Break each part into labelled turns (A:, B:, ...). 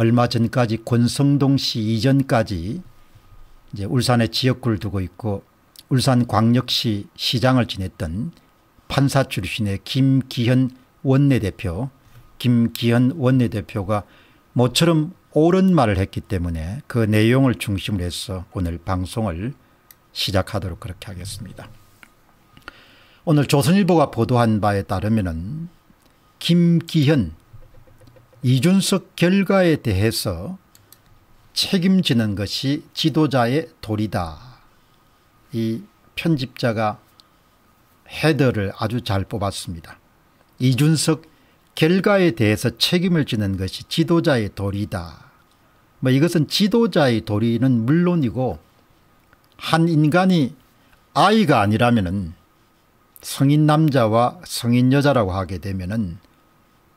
A: 얼마 전까지 권성동 시 이전까지 이제 울산에 지역구를 두고 있고 울산광역시 시장을 지냈던 판사 출신의 김기현 원내대표 김기현 원내대표가 모처럼 옳은 말을 했기 때문에 그 내용을 중심으로 해서 오늘 방송을 시작하도록 그렇게 하겠습니다. 오늘 조선일보가 보도한 바에 따르면 김기현 이준석 결과에 대해서 책임지는 것이 지도자의 도리다. 이 편집자가 헤더를 아주 잘 뽑았습니다. 이준석 결과에 대해서 책임을 지는 것이 지도자의 도리다. 뭐 이것은 지도자의 도리는 물론이고 한 인간이 아이가 아니라면 성인 남자와 성인 여자라고 하게 되면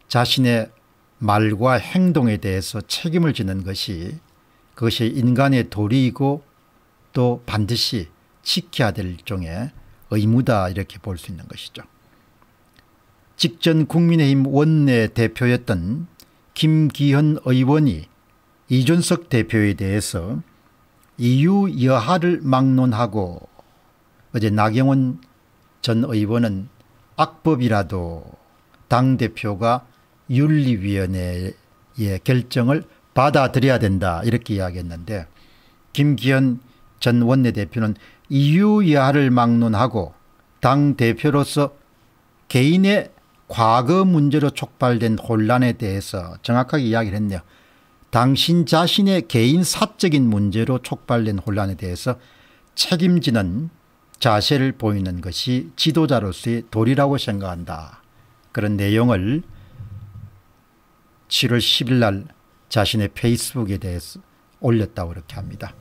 A: 자신의 말과 행동에 대해서 책임을 지는 것이 그것이 인간의 도리이고 또 반드시 지켜야 될 일종의 의무다 이렇게 볼 수 있는 것이죠. 직전 국민의힘 원내 대표였던 김기현 의원이 이준석 대표에 대해서 이유 여하를 막론하고 어제 나경원 전 의원은 악법이라도 당대표가 윤리위원회의 결정을 받아들여야 된다 이렇게 이야기했는데 김기현 전 원내대표는 이유야를 막론하고 당 대표로서 개인의 과거 문제로 촉발된 혼란에 대해서 정확하게 이야기를 했네요. 당신 자신의 개인 사적인 문제로 촉발된 혼란에 대해서 책임지는 자세를 보이는 것이 지도자로서의 도리라고 생각한다. 그런 내용을 7월 10일 날 자신의 페이스북에 대해서 올렸다고 이렇게 합니다.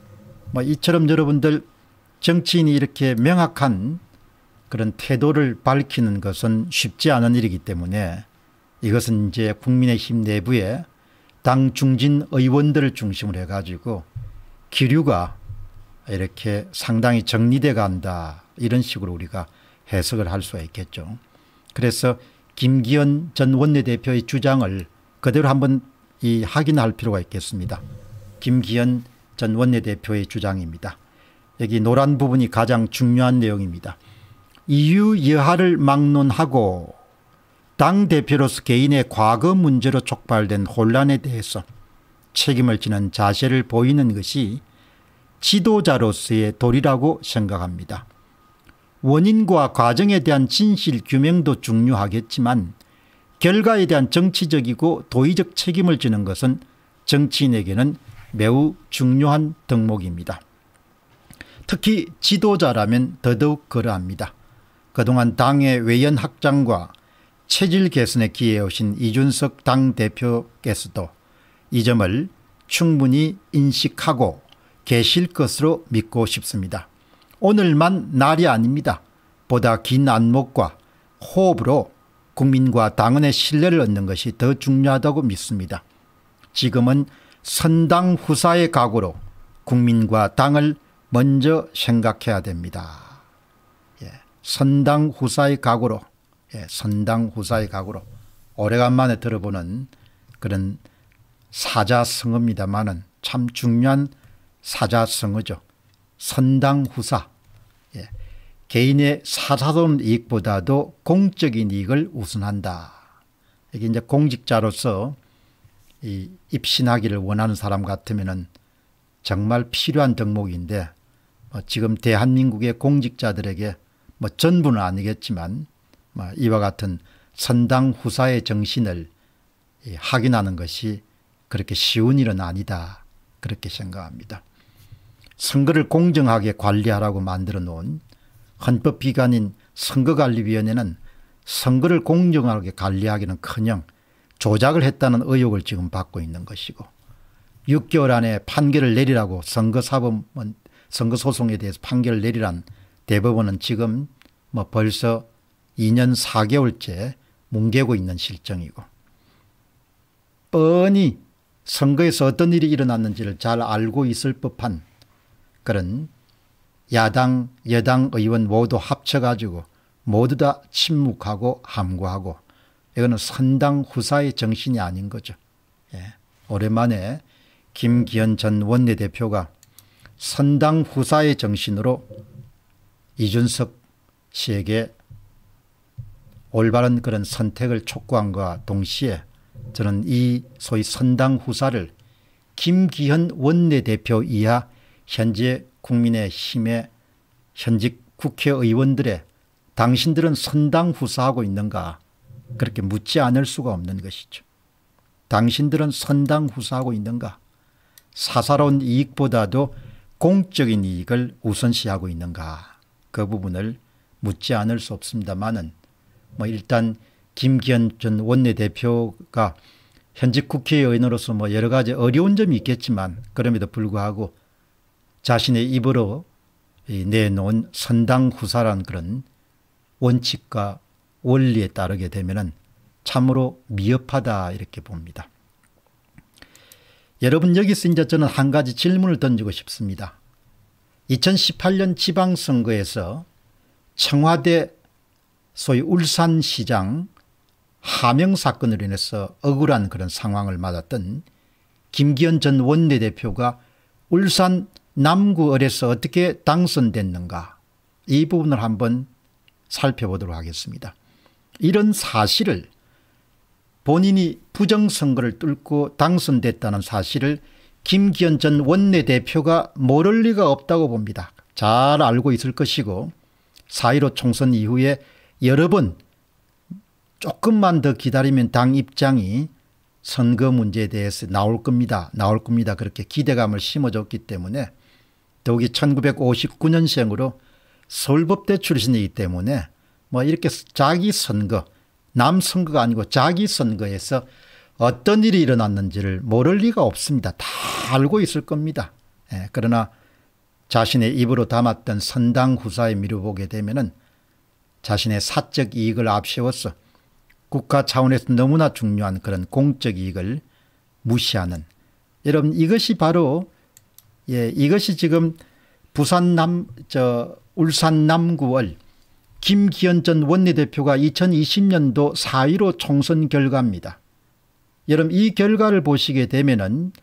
A: 뭐 이처럼 여러분들 정치인이 이렇게 명확한 그런 태도를 밝히는 것은 쉽지 않은 일이기 때문에 이것은 이제 국민의힘 내부에 당 중진 의원들을 중심으로 해가지고 기류가 이렇게 상당히 정리돼 간다 이런 식으로 우리가 해석을 할 수가 있겠죠. 그래서 김기현 전 원내대표의 주장을 그대로 한번 이 확인할 필요가 있겠습니다. 김기현 전 원내대표의 주장입니다. 여기 노란 부분이 가장 중요한 내용입니다. 이유 여하를 막론하고 당대표로서 개인의 과거 문제로 촉발된 혼란에 대해서 책임을 지는 자세를 보이는 것이 지도자로서의 도리라고 생각합니다. 원인과 과정에 대한 진실 규명도 중요하겠지만 결과에 대한 정치적이고 도의적 책임을 지는 것은 정치인에게는 매우 중요한 덕목입니다. 특히 지도자라면 더더욱 그러합니다. 그동안 당의 외연 확장과 체질 개선에 기여하신 이준석 당대표께서도 이 점을 충분히 인식하고 계실 것으로 믿고 싶습니다. 오늘만 날이 아닙니다. 보다 긴 안목과 호흡으로 국민과 당원의 신뢰를 얻는 것이 더 중요하다고 믿습니다. 지금은 선당 후사의 각오로 국민과 당을 먼저 생각해야 됩니다. 예, 선당 후사의 각오로 예, 선당 후사의 각오로 오래간만에 들어보는 그런 사자성어입니다마참 중요한 사자성어죠. 선당 후사 개인의 사사로운 이익보다도 공적인 이익을 우선한다. 이게 이제 공직자로서 이 입신하기를 원하는 사람 같으면 정말 필요한 덕목인데 뭐 지금 대한민국의 공직자들에게 뭐 전부는 아니겠지만 뭐 이와 같은 선당 후사의 정신을 확인하는 것이 그렇게 쉬운 일은 아니다. 그렇게 생각합니다. 선거를 공정하게 관리하라고 만들어 놓은 헌법 기관인 선거관리위원회는 선거를 공정하게 관리하기는 커녕 조작을 했다는 의혹을 지금 받고 있는 것이고 6개월 안에 판결을 내리라고 선거사범은 선거소송에 대해서 판결을 내리란 대법원은 지금 뭐 벌써 2년 4개월째 뭉개고 있는 실정이고 뻔히 선거에서 어떤 일이 일어났는지를 잘 알고 있을 법한 그런 야당, 여당 의원 모두 합쳐가지고 모두 다 침묵하고 함구하고 이거는 선당 후사의 정신이 아닌 거죠. 예. 오랜만에 김기현 전 원내대표가 선당 후사의 정신으로 이준석 씨에게 올바른 그런 선택을 촉구한과 동시에 저는 이 소위 선당 후사를 김기현 원내대표 이하 현재 국민의힘의 현직 국회의원들의 당신들은 선당 후사하고 있는가 그렇게 묻지 않을 수가 없는 것이죠. 당신들은 선당 후사하고 있는가 사사로운 이익보다도 공적인 이익을 우선시하고 있는가 그 부분을 묻지 않을 수 없습니다만은 뭐 일단 김기현 전 원내대표가 현직 국회의원으로서 뭐 여러 가지 어려운 점이 있겠지만 그럼에도 불구하고 자신의 입으로 내놓은 선당후사란 그런 원칙과 원리에 따르게 되면 참으로 미흡하다 이렇게 봅니다. 여러분 여기서 이제 저는 한 가지 질문을 던지고 싶습니다. 2018년 지방선거에서 청와대 소위 울산시장 하명 사건으로 인해서 억울한 그런 상황을 맞았던 김기현 전 원내대표가 울산 남구을에서 어떻게 당선됐는가 이 부분을 한번 살펴보도록 하겠습니다. 이런 사실을 본인이 부정선거를 뚫고 당선됐다는 사실을 김기현 전 원내대표가 모를 리가 없다고 봅니다. 잘 알고 있을 것이고 4.15 총선 이후에 여러 번 조금만 더 기다리면 당 입장이 선거 문제에 대해서 나올 겁니다. 나올 겁니다. 그렇게 기대감을 심어줬기 때문에 더욱이 1959년생으로 서울법대 출신이기 때문에 뭐 이렇게 자기 선거 남 선거가 아니고 자기 선거에서 어떤 일이 일어났는지를 모를 리가 없습니다. 다 알고 있을 겁니다. 예, 그러나 자신의 입으로 담았던 선당 후사에 미뤄보게 되면은 자신의 사적 이익을 앞세워서 국가 차원에서 너무나 중요한 그런 공적 이익을 무시하는 여러분 이것이 바로 예, 이것이 지금 부산 남, 저, 울산 남구월 김기현 전 원내대표가 2020년도 4.15 총선 결과입니다. 여러분 이 결과를 보시게 되면은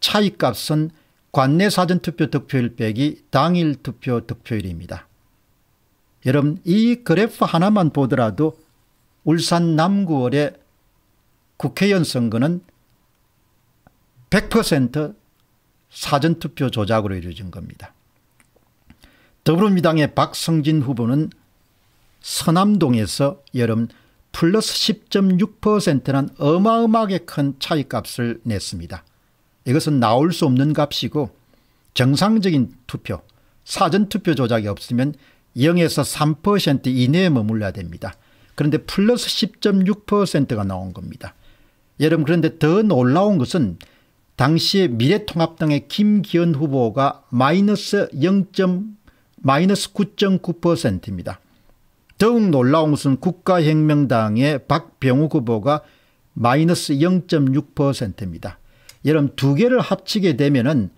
A: 차이값은 관내 사전투표 득표율 빼기 당일 투표 득표율입니다. 여러분 이 그래프 하나만 보더라도 울산 남구월의 국회의원 선거는 100% 사전투표 조작으로 이루어진 겁니다. 더불어민당의 박성진 후보는 서남동에서 여름 플러스 1 0 6라 어마어마하게 큰 차이값을 냈습니다. 이것은 나올 수 없는 값이고 정상적인 투표, 사전투표 조작이 없으면 0에서 3% 이내에 머물러야 됩니다. 그런데 플러스 10.6%가 나온 겁니다. 여러분 그런데 더 놀라운 것은 당시 미래통합당의 김기현 후보가 마이너스 0. 마이너스 9.9%입니다. 더욱 놀라운 것은 국가혁명당의 박병욱 후보가 마이너스 0.6%입니다. 여러분 두 개를 합치게 되면은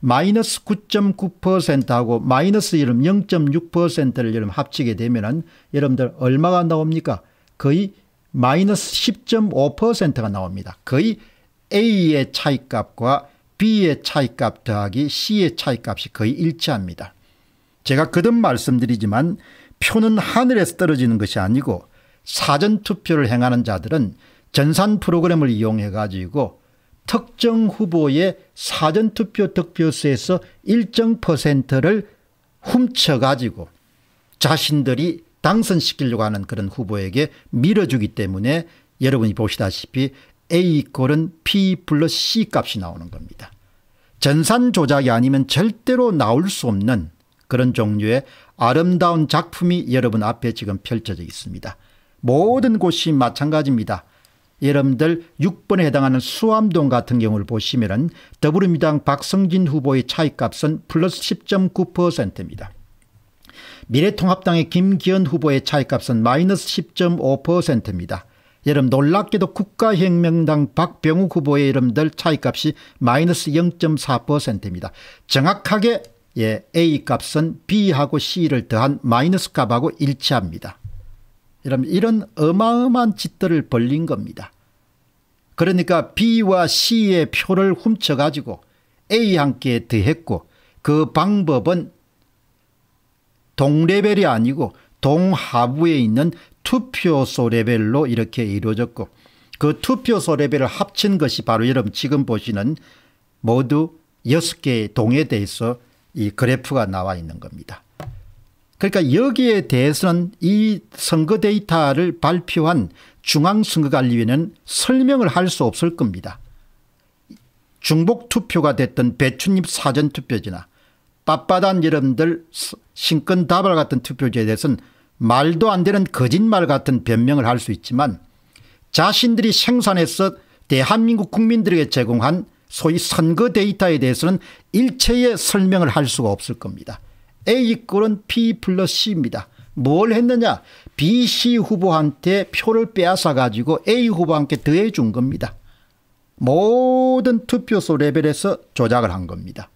A: 마이너스 9.9%하고 마이너스 0.6%를 여러분 합치게 되면은 여러분들 얼마가 나옵니까? 거의 마이너스 10.5%가 나옵니다. 거의 A의 차이값과 B의 차이값 더하기 C의 차이값이 거의 일치합니다. 제가 거듭 말씀드리지만 표는 하늘에서 떨어지는 것이 아니고 사전투표를 행하는 자들은 전산 프로그램을 이용해 가지고 특정 후보의 사전투표 득표수에서 일정 퍼센트를 훔쳐가지고 자신들이 당선시키려고 하는 그런 후보에게 밀어주기 때문에 여러분이 보시다시피 A 이은 P 플러스 C 값이 나오는 겁니다. 전산 조작이 아니면 절대로 나올 수 없는 그런 종류의 아름다운 작품이 여러분 앞에 지금 펼쳐져 있습니다. 모든 곳이 마찬가지입니다. 여러분들 6번에 해당하는 수암동 같은 경우를 보시면 더불어민주당 박성진 후보의 차이값은 플러스 10.9%입니다. 미래통합당의 김기현 후보의 차이값은 마이너스 10.5%입니다. 여러분 놀랍게도 국가혁명당 박병우 후보의 이름들 차이값이 마이너스 0.4%입니다. 정확하게 예, A값은 B하고 C를 더한 마이너스 값하고 일치합니다. 여러분 이런 어마어마한 짓들을 벌린 겁니다. 그러니까 B와 C의 표를 훔쳐가지고 A 함께 더했고 그 방법은 동레벨이 아니고 동하부에 있는 투표소 레벨로 이렇게 이루어졌고 그 투표소 레벨을 합친 것이 바로 여러분 지금 보시는 모두 6개의 동에 대해서 이 그래프가 나와 있는 겁니다. 그러니까 여기에 대해서는 이 선거 데이터를 발표한 중앙선거관리위는 설명을 할 수 없을 겁니다. 중복투표가 됐던 배추잎 사전투표지나 빳빳한 여러분들 신권다발 같은 투표지에 대해서는 말도 안 되는 거짓말 같은 변명을 할 수 있지만 자신들이 생산해서 대한민국 국민들에게 제공한 소위 선거 데이터에 대해서는 일체의 설명을 할 수가 없을 겁니다. A 꼴은 P 플러스 C입니다. 뭘 했느냐 B, C 후보한테 표를 빼앗아 가지고 A 후보한테 더해 준 겁니다. 모든 투표소 레벨에서 조작을 한 겁니다.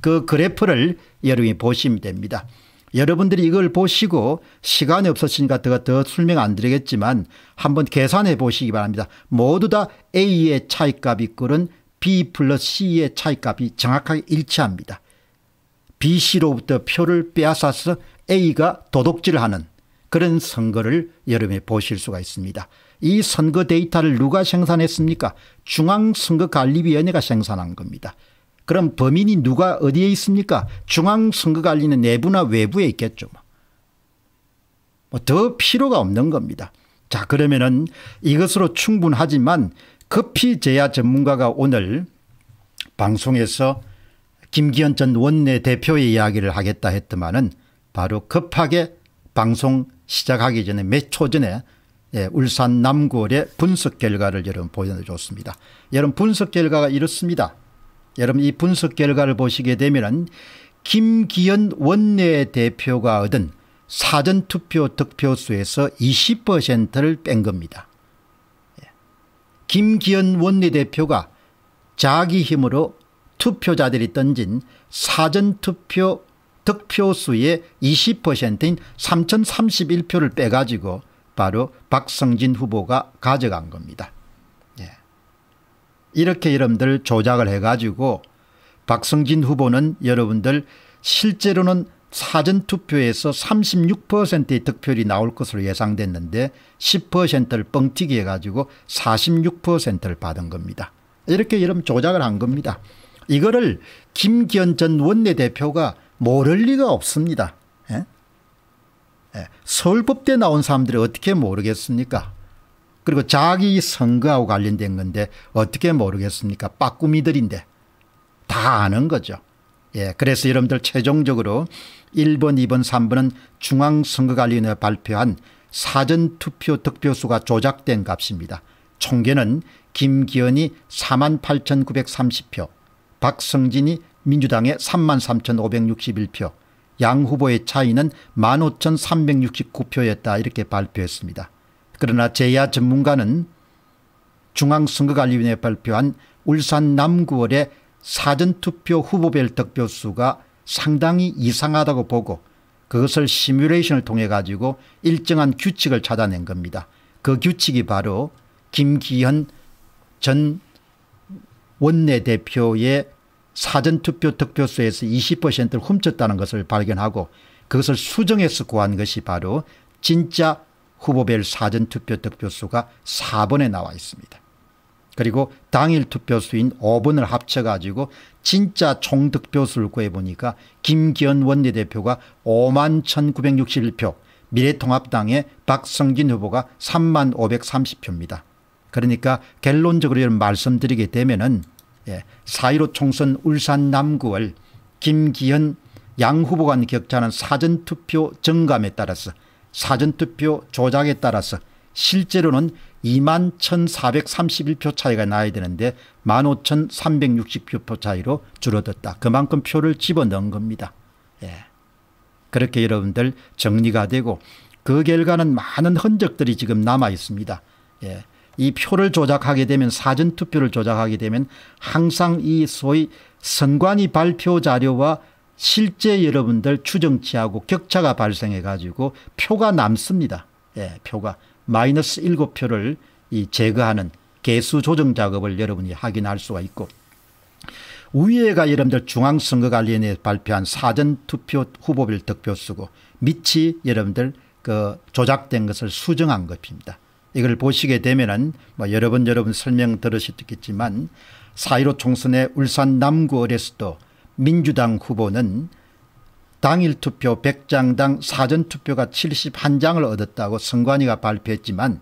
A: 그 그래프를 여러분이 보시면 됩니다. 여러분들이 이걸 보시고 시간이 없으시니까 제더 설명 안 드리겠지만 한번 계산해 보시기 바랍니다. 모두 다 A의 차이값이 꼴은 B 플러스 C의 차이값이 정확하게 일치합니다. BC로부터 표를 빼앗아서 A가 도둑질하는 그런 선거를 여름에 보실 수가 있습니다. 이 선거 데이터를 누가 생산했습니까? 중앙선거관리위원회가 생산한 겁니다. 그럼 범인이 누가 어디에 있습니까? 중앙선거관리는 내부나 외부에 있겠죠. 뭐더 뭐 필요가 없는 겁니다. 자 그러면은 이것으로 충분하지만 급히 제야 전문가가 오늘 방송에서 김기현 전 원내대표의 이야기를 하겠다 했더만은 바로 급하게 방송 시작하기 전에 몇 초 전에 예, 울산 남구월의 분석 결과를 여러분 보여줬습니다. 여러분 분석 결과가 이렇습니다. 여러분 이 분석 결과를 보시게 되면 김기현 원내대표가 얻은 사전투표 득표수에서 20%를 뺀 겁니다. 예. 김기현 원내대표가 자기 힘으로 투표자들이 던진 사전투표 득표수의 20%인 3031표를 빼가지고 바로 박성진 후보가 가져간 겁니다. 이렇게 여러분들 조작을 해가지고 박성진 후보는 여러분들 실제로는 사전투표에서 36%의 득표율이 나올 것으로 예상됐는데 10%를 뻥튀기 해가지고 46%를 받은 겁니다. 이렇게 여러분 조작을 한 겁니다. 이거를 김기현 전 원내대표가 모를 리가 없습니다. 예? 예. 서울법대 나온 사람들이 어떻게 모르겠습니까? 그리고 자기 선거하고 관련된 건데 어떻게 모르겠습니까? 빠꾸미들인데 다 아는 거죠. 예, 그래서 여러분들 최종적으로 1번, 2번, 3번은 중앙선거관리위원회 발표한 사전투표 득표수가 조작된 값입니다. 총계는 김기현이 48,930표, 박성진이 민주당의 33,561표, 양 후보의 차이는 15,369표였다 이렇게 발표했습니다. 그러나 제야 전문가는 중앙선거관리위원회 발표한 울산 남구월의 사전투표 후보별 득표수가 상당히 이상하다고 보고 그것을 시뮬레이션을 통해 가지고 일정한 규칙을 찾아낸 겁니다. 그 규칙이 바로 김기현 전 원내대표의 사전투표 득표수에서 20%를 훔쳤다는 것을 발견하고 그것을 수정해서 구한 것이 바로 진짜 후보별 사전투표 득표수가 4번에 나와 있습니다. 그리고 당일 투표수인 5번을 합쳐가지고 진짜 총 득표수를 구해보니까 김기현 원내대표가 5만 1961표, 미래통합당의 박성진 후보가 3만 530표입니다. 그러니까 결론적으로 말씀드리게 되면은 4.15 예, 총선 울산 남구월 김기현 양 후보 간 격차는 사전투표 증감에 따라서 사전투표 조작에 따라서 실제로는 2만 1,431표 차이가 나야 되는데 15,360표 차이로 줄어들었다. 그만큼 표를 집어넣은 겁니다. 예. 그렇게 여러분들 정리가 되고 그 결과는 많은 흔적들이 지금 남아 있습니다. 예. 이 표를 조작하게 되면 사전투표를 조작하게 되면 항상 이 소위 선관위 발표 자료와 실제 여러분들 추정치하고 격차가 발생해 가지고 표가 남습니다. 예, 표가 마이너스 7표를 이 제거하는 개수 조정 작업을 여러분이 확인할 수가 있고 우회가 여러분들 중앙선거관리위원회 발표한 사전투표 후보별 득표수고 밑이 여러분들 그 조작된 것을 수정한 것입니다. 이걸 보시게 되면은 뭐 여러 번 여러분 설명 들으셨겠지만 사1 5 총선에 울산 남구 어레스도 민주당 후보는 당일 투표 100장당 사전투표가 71장을 얻었다고 선관위가 발표했지만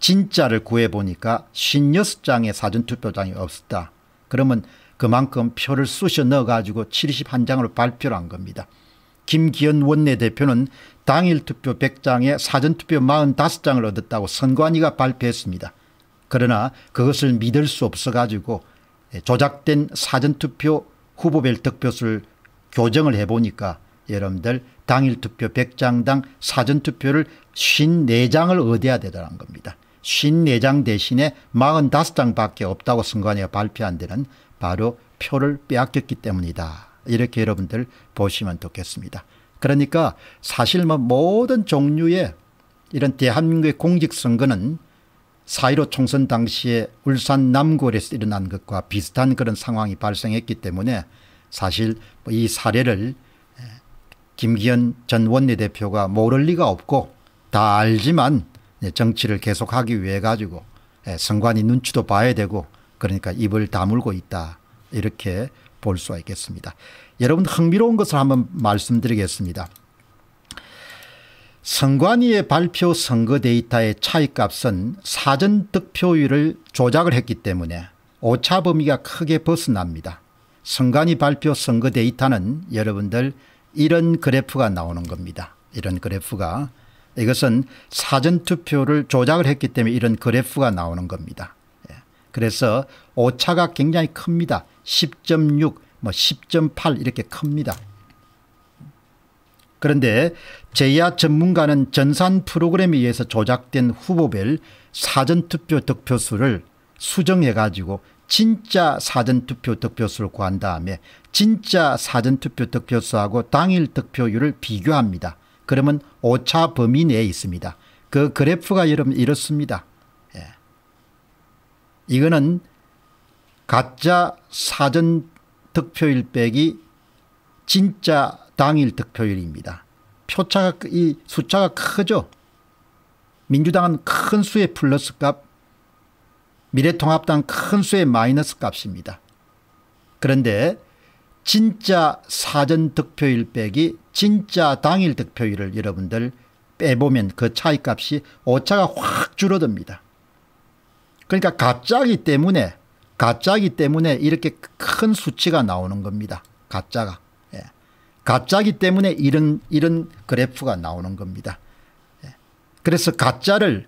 A: 진짜를 구해보니까 56장의 사전투표장이 없었다. 그러면 그만큼 표를 쑤셔 넣어가지고 71장으로 발표를 한 겁니다. 김기현 원내대표는 당일 투표 100장에 사전투표 45장을 얻었다고 선관위가 발표했습니다. 그러나 그것을 믿을 수 없어가지고 조작된 사전투표 후보별 득표수를 교정을 해보니까 여러분들 당일 투표 100장당 사전 투표를 54장을 얻어야 되더란 겁니다. 54장 대신에 45장밖에 없다고 선관위가 발표한 데는 바로 표를 빼앗겼기 때문이다. 이렇게 여러분들 보시면 좋겠습니다. 그러니까 사실 뭐 모든 종류의 이런 대한민국의 공직선거는 4.15 총선 당시에 울산 남골에서 일어난 것과 비슷한 그런 상황이 발생했기 때문에 사실 뭐 이 사례를 김기현 전 원내대표가 모를 리가 없고 다 알지만 예, 정치를 계속하기 위해 가지고 선관위 예, 눈치도 봐야 되고 그러니까 입을 다물고 있다 이렇게 볼 수가 있겠습니다. 여러분 흥미로운 것을 한번 말씀드리겠습니다. 선관위의 발표 선거 데이터의 차이값은 사전 득표율을 조작을 했기 때문에 오차 범위가 크게 벗어납니다. 선관위 발표 선거 데이터는 여러분들 이런 그래프가 나오는 겁니다. 이런 그래프가 이것은 사전투표를 조작을 했기 때문에 이런 그래프가 나오는 겁니다. 예. 그래서 오차가 굉장히 큽니다. 10.6 뭐 10.8 이렇게 큽니다. 그런데 제야 전문가는 전산 프로그램에 의해서 조작된 후보별 사전투표 득표수를 수정해 가지고 진짜 사전투표 득표수를 구한 다음에 진짜 사전투표 득표수하고 당일 득표율을 비교합니다. 그러면 오차 범위 내에 있습니다. 그 그래프가 여러분 이렇습니다. 예. 이거는 가짜 사전득표율 빼기 진짜 당일 득표율입니다. 표차가 이 숫자가 크죠. 민주당은 큰 수의 플러스 값, 미래통합당 큰 수의 마이너스 값입니다. 그런데 진짜 사전 득표율 빼기 진짜 당일 득표율을 여러분들 빼보면 그 차이값이 오차가 확 줄어듭니다. 그러니까 가짜기 때문에 가짜기 때문에 이렇게 큰 수치가 나오는 겁니다. 가짜가. 가짜기 때문에 이런 이런 그래프가 나오는 겁니다. 예. 그래서 가짜를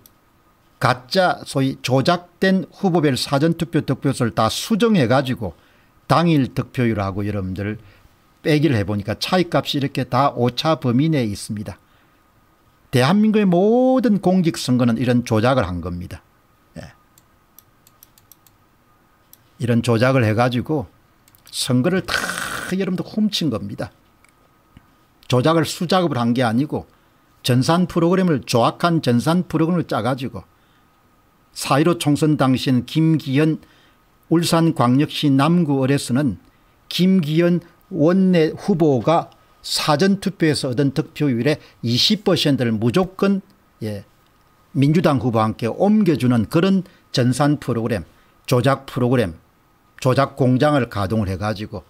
A: 가짜 소위 조작된 후보별 사전투표 득표수를 다 수정해 가지고 당일 득표율하고 여러분들 빼기를 해보니까 차이값이 이렇게 다 오차 범위 내에 있습니다. 대한민국의 모든 공직선거는 이런 조작을 한 겁니다. 예. 이런 조작을 해가지고 선거를 다 여러분들 훔친 겁니다. 조작을 수작업을 한 게 아니고 전산 프로그램을 조악한 전산 프로그램을 짜가지고 사1로 총선 당시엔 김기현 울산광역시 남구을에서는 김기현 원내 후보가 사전투표에서 얻은 득표율의 20%를 무조건 예, 민주당 후보와 함께 옮겨주는 그런 전산 프로그램 조작 프로그램 조작 공장을 가동을 해가지고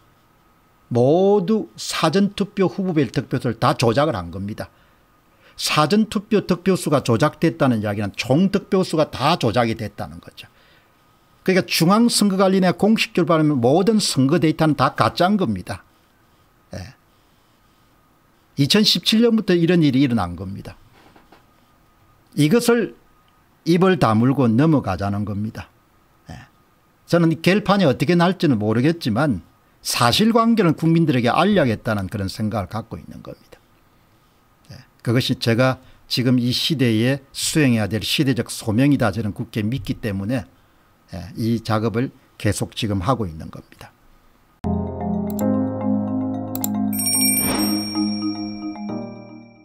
A: 모두 사전투표 후보별 득표수를 다 조작을 한 겁니다. 사전투표 득표수가 조작됐다는 이야기는 총득표수가 다 조작이 됐다는 거죠. 그러니까 중앙선거관리내 공식 결발하면 모든 선거 데이터는 다 가짜인 겁니다. 예. 2017년부터 이런 일이 일어난 겁니다. 이것을 입을 다물고 넘어가자는 겁니다. 예. 저는 결판이 어떻게 날지는 모르겠지만 사실관계를 국민들에게 알려야겠다는 그런 생각을 갖고 있는 겁니다. 네. 그것이 제가 지금 이 시대에 수행해야 될 시대적 소명이다 저는 굳게 믿기 때문에 네, 이 작업을 계속 지금 하고 있는 겁니다.